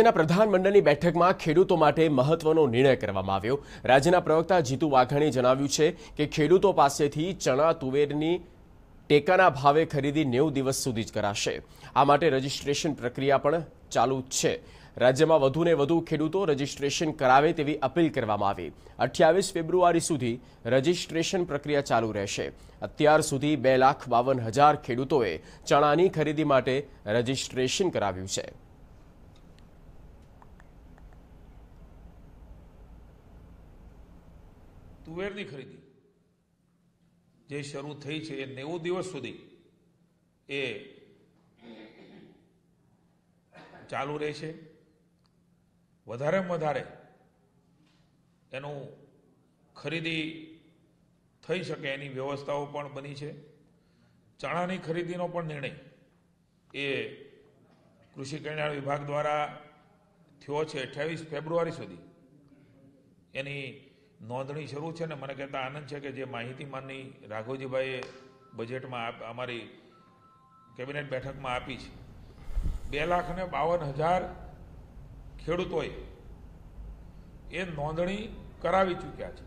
રાજ્યના પ્રધાનમંડળની બેઠકમાં ખેડૂતો માટે મહત્વનો નિર્ણય કરવામાં આવ્યો રાજ્યના પ્રવક્તા જીતુ વાઘાણીએ જણાવ્યું છે કે ખેડૂતો પાસેથી ચણા તુવેરની ટેકાના ભાવે ખરીદી નેવું દિવસ સુધી જ કરાશે આ માટે રજીસ્ટ્રેશન પ્રક્રિયા પણ ચાલુ છે રાજ્યમાં વધુને વધુ ખેડૂતો રજીસ્ટ્રેશન કરાવે તેવી અપીલ કરવામાં આવી અઠ્યાવીસ ફેબ્રુઆરી સુધી રજીસ્ટ્રેશન પ્રક્રિયા ચાલુ રહેશે અત્યાર સુધી બે લાખ બાવન હજાર ખેડૂતોએ ચણાની ખરીદી માટે રજીસ્ટ્રેશન કરાવ્યું છે તુવેરની ખરીદી જે શરૂ થઈ છે એ નેવું દિવસ સુધી એ ચાલુ રહેશે વધારેમાં વધારે એનું ખરીદી થઈ શકે એની વ્યવસ્થાઓ પણ બની છે ચણાની ખરીદીનો પણ નિર્ણય એ કૃષિ કલ્યાણ વિભાગ દ્વારા થયો છે અઠ્યાવીસ ફેબ્રુઆરી સુધી એની નોંધણી શરૂ છે ને મને કહેતા આનંદ છે કે જે માહિતી માનની રાઘોજીભાઈએ બજેટમાં અમારી કેબિનેટ બેઠકમાં આપી છે બે લાખ ને બાવન હજાર ખેડૂતોએ એ નોંધણી કરાવી ચૂક્યા છે